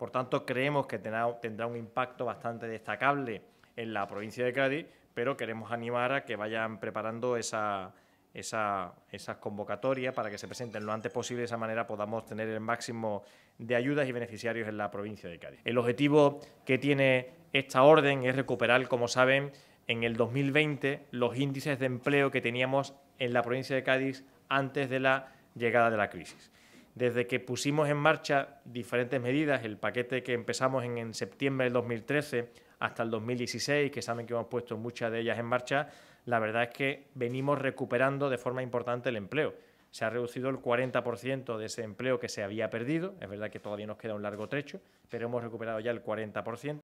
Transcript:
Por tanto, creemos que tendrá, un impacto bastante destacable en la provincia de Cádiz, pero queremos animar a que vayan preparando esa, esas convocatorias para que se presenten lo antes posible. De esa manera podamos tener el máximo de ayudas y beneficiarios en la provincia de Cádiz. El objetivo que tiene esta orden es recuperar, como saben, en el 2020 los índices de empleo que teníamos en la provincia de Cádiz antes de la llegada de la crisis. Desde que pusimos en marcha diferentes medidas, el paquete que empezamos en, septiembre del 2013 hasta el 2016, que saben que hemos puesto muchas de ellas en marcha, la verdad es que venimos recuperando de forma importante el empleo. Se ha reducido el 40% de ese empleo que se había perdido. Es verdad que todavía nos queda un largo trecho, pero hemos recuperado ya el 40%.